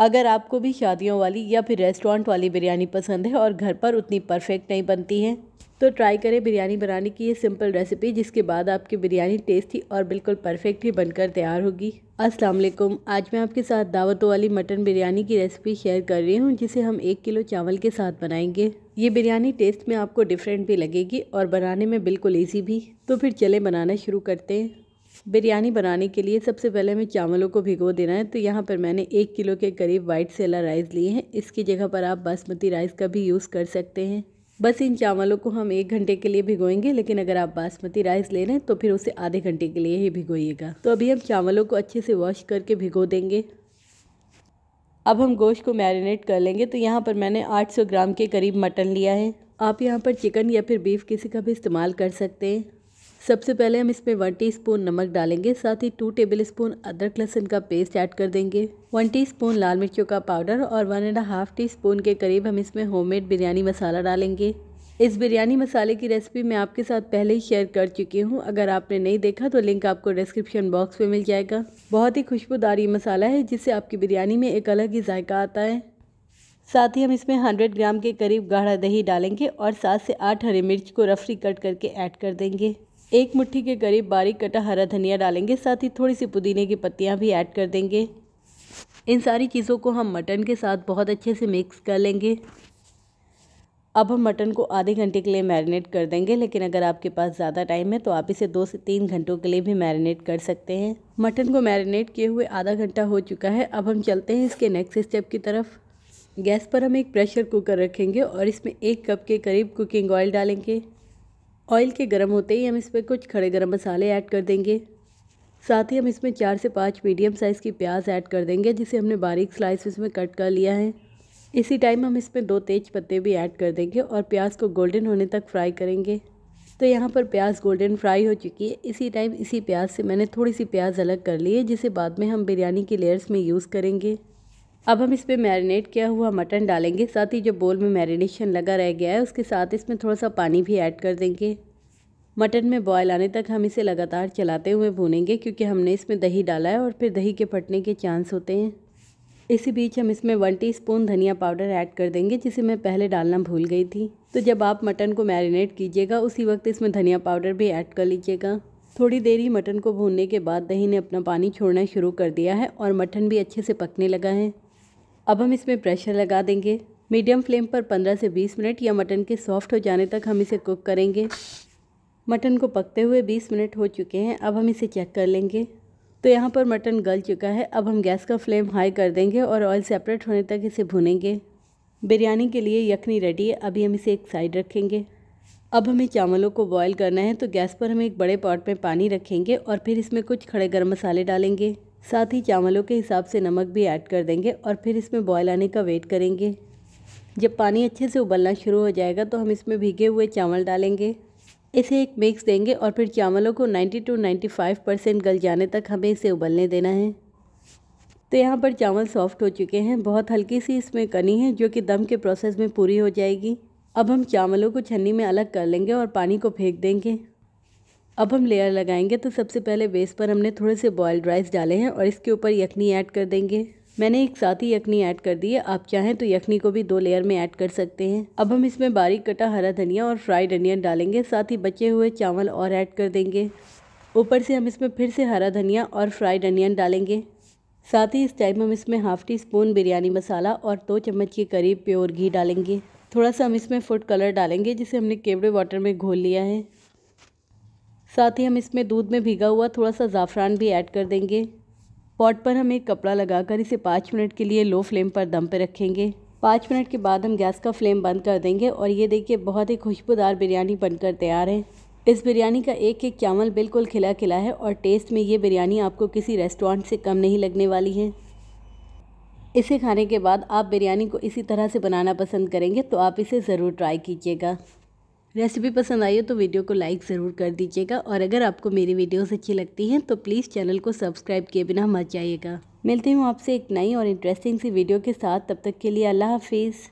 अगर आपको भी शादियों वाली या फिर रेस्टोरेंट वाली बिरयानी पसंद है और घर पर उतनी परफेक्ट नहीं बनती है तो ट्राई करें बिरयानी बनाने की ये सिंपल रेसिपी जिसके बाद आपकी बिरयानी टेस्टी और बिल्कुल परफेक्ट ही बनकर तैयार होगी अस्सलाम वालेकुम आज मैं आपके साथ दावतों वाली मटन बिरयानी की रेसिपी शेयर कर रही हूँ जिसे हम एक किलो चावल के साथ बनाएंगे ये बिरयानी टेस्ट में आपको डिफरेंट भी लगेगी और बनाने में बिल्कुल ईजी भी तो फिर चले बनाना शुरू करते हैं बिरयानी बनाने के लिए सबसे पहले हमें चावलों को भिगो देना है तो यहाँ पर मैंने एक किलो के करीब वाइट सेला राइस लिए हैं इसकी जगह पर आप बासमती राइस का भी यूज़ कर सकते हैं बस इन चावलों को हम एक घंटे के लिए भिगोएंगे लेकिन अगर आप बासमती राइस ले रहे हैं तो फिर उसे आधे घंटे के लिए ही भिगोइएगा तो अभी हम चावलों को अच्छे से वॉश करके भिगो देंगे अब हम गोश्त को मैरिनेट कर लेंगे तो यहाँ पर मैंने 800 ग्राम के करीब मटन लिया है आप यहाँ पर चिकन या फिर बीफ किसी का भी इस्तेमाल कर सकते हैं सबसे पहले हम इसमें वन टीस्पून नमक डालेंगे साथ ही टू टेबल स्पून अदरक लहसुन का पेस्ट ऐड कर देंगे वन टीस्पून लाल मिर्चों का पाउडर और one and half teaspoon के करीब हम इसमें होममेड बिरयानी मसाला डालेंगे इस बिरयानी मसाले की रेसिपी मैं आपके साथ पहले ही शेयर कर चुकी हूँ अगर आपने नहीं देखा तो लिंक आपको डिस्क्रिप्शन बॉक्स में मिल जाएगा बहुत ही खुशबूदार ये मसाला है जिससे आपकी बिरयानी में एक अलग ही जायका आता है साथ ही हम इसमें 100 ग्राम के करीब गाढ़ा दही डालेंगे और सात से आठ हरी मिर्च को रफली कट करके ऐड कर देंगे एक मुट्ठी के करीब बारीक कटा हरा धनिया डालेंगे साथ ही थोड़ी सी पुदीने की पत्तियाँ भी ऐड कर देंगे इन सारी चीज़ों को हम मटन के साथ बहुत अच्छे से मिक्स कर लेंगे अब हम मटन को आधे घंटे के लिए मैरिनेट कर देंगे लेकिन अगर आपके पास ज़्यादा टाइम है तो आप इसे दो से तीन घंटों के लिए भी मैरिनेट कर सकते हैं मटन को मैरिनेट किए हुए आधा घंटा हो चुका है अब हम चलते हैं इसके नेक्स्ट स्टेप की तरफ गैस पर हम एक प्रेशर कुकर रखेंगे और इसमें एक कप के करीब कुकिंग ऑयल डालेंगे ऑयल के गर्म होते ही हम इस पर कुछ खड़े गर्म मसाले ऐड कर देंगे साथ ही हम इसमें चार से पाँच मीडियम साइज़ की प्याज ऐड कर देंगे जिसे हमने बारीक स्लाइस इसमें कट कर लिया है इसी टाइम हम इसमें दो तेज पत्ते भी ऐड कर देंगे और प्याज को गोल्डन होने तक फ्राई करेंगे तो यहाँ पर प्याज गोल्डन फ्राई हो चुकी है इसी टाइम इसी प्याज से मैंने थोड़ी सी प्याज अलग कर ली है जिसे बाद में हम बिरयानी की लेयर्स में यूज़ करेंगे अब हम इसमें मैरिनेट किया हुआ मटन डालेंगे साथ ही जो बोल में मैरिनेशन लगा रह गया है उसके साथ इसमें थोड़ा सा पानी भी ऐड कर देंगे मटन में बॉयल आने तक हम इसे लगातार चलाते हुए भूनेंगे क्योंकि हमने इसमें दही डाला है और फिर दही के फटने के चांस होते हैं इसी बीच हम इसमें वन टीस्पून धनिया पाउडर ऐड कर देंगे जिसे मैं पहले डालना भूल गई थी तो जब आप मटन को मैरिनेट कीजिएगा उसी वक्त इसमें धनिया पाउडर भी ऐड कर लीजिएगा थोड़ी देर ही मटन को भूनने के बाद दही ने अपना पानी छोड़ना शुरू कर दिया है और मटन भी अच्छे से पकने लगा है अब हम इसमें प्रेशर लगा देंगे मीडियम फ्लेम पर 15 से 20 मिनट या मटन के सॉफ्ट हो जाने तक हम इसे कुक करेंगे मटन को पकते हुए 20 मिनट हो चुके हैं अब हम इसे चेक कर लेंगे तो यहाँ पर मटन गल चुका है अब हम गैस का फ्लेम हाई कर देंगे और ऑयल सेपरेट होने तक इसे भुनेंगे बिरयानी के लिए यखनी रेडी है अभी हम इसे एक साइड रखेंगे अब हमें चावलों को बॉयल करना है तो गैस पर हम एक बड़े पॉट में पानी रखेंगे और फिर इसमें कुछ खड़े गर्म मसाले डालेंगे साथ ही चावलों के हिसाब से नमक भी ऐड कर देंगे और फिर इसमें बॉयल आने का वेट करेंगे जब पानी अच्छे से उबलना शुरू हो जाएगा तो हम इसमें भीगे हुए चावल डालेंगे इसे एक मिक्स देंगे और फिर चावलों को 90 टू 95 परसेंट गल जाने तक हमें इसे उबलने देना है तो यहाँ पर चावल सॉफ्ट हो चुके हैं बहुत हल्की सी इसमें कनी है जो कि दम के प्रोसेस में पूरी हो जाएगी अब हम चावलों को छन्नी में अलग कर लेंगे और पानी को फेंक देंगे अब हम लेयर लगाएंगे तो सबसे पहले बेस पर हमने थोड़े से बॉयल्ड राइस डाले हैं और इसके ऊपर यखनी ऐड कर देंगे मैंने एक साथ ही यखनी ऐड कर दी है आप चाहें तो यखनी को भी दो लेयर में ऐड कर सकते हैं अब हम इसमें बारीक कटा हरा धनिया और फ्राइड अनियन डालेंगे साथ ही बचे हुए चावल और ऐड कर देंगे ऊपर से हम इसमें फिर से हरा धनिया और फ्राइड अनियन डालेंगे साथ ही इस टाइम हम इसमें half teaspoon biryani masala और दो चम्मच के करीब प्योर घी डालेंगे थोड़ा सा हम इसमें फूड कलर डालेंगे जिसे हमने केवड़े वाटर में घोल लिया है साथ ही हम इसमें दूध में भीगा हुआ थोड़ा सा ज़ाफ़रान भी ऐड कर देंगे पॉट पर हम एक कपड़ा लगाकर इसे पाँच मिनट के लिए लो फ्लेम पर दम पर रखेंगे पाँच मिनट के बाद हम गैस का फ्लेम बंद कर देंगे और ये देखिए बहुत ही खुशबूदार बिरयानी बनकर तैयार है इस बिरयानी का एक एक चावल बिल्कुल खिला खिला है और टेस्ट में ये बिरयानी आपको किसी रेस्टोरेंट से कम नहीं लगने वाली है इसे खाने के बाद आप बिरयानी को इसी तरह से बनाना पसंद करेंगे तो आप इसे ज़रूर ट्राई कीजिएगा रेसिपी पसंद आई हो तो वीडियो को लाइक ज़रूर कर दीजिएगा और अगर आपको मेरी वीडियोस अच्छी लगती हैं तो प्लीज़ चैनल को सब्सक्राइब किए बिना मत जाइएगा मिलती हूँ आपसे एक नई और इंटरेस्टिंग सी वीडियो के साथ तब तक के लिए अल्लाह हाफिज़